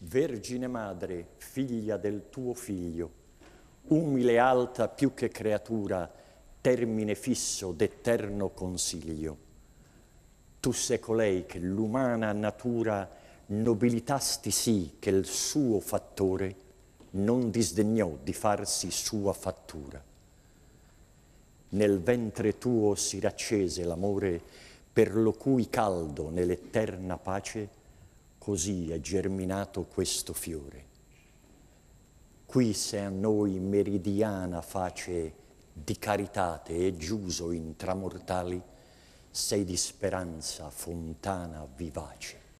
Vergine madre, figlia del tuo figlio, umile e alta più che creatura, termine fisso d'eterno consiglio. Tu sei colei che l'umana natura nobilitasti sì che il suo fattore non disdegnò di farsi sua fattura. Nel ventre tuo si raccese l'amore per lo cui caldo nell'eterna pace così è germinato questo fiore. Qui se a noi meridiana face di caritate e giuso intramortali, sei di speranza fontana vivace.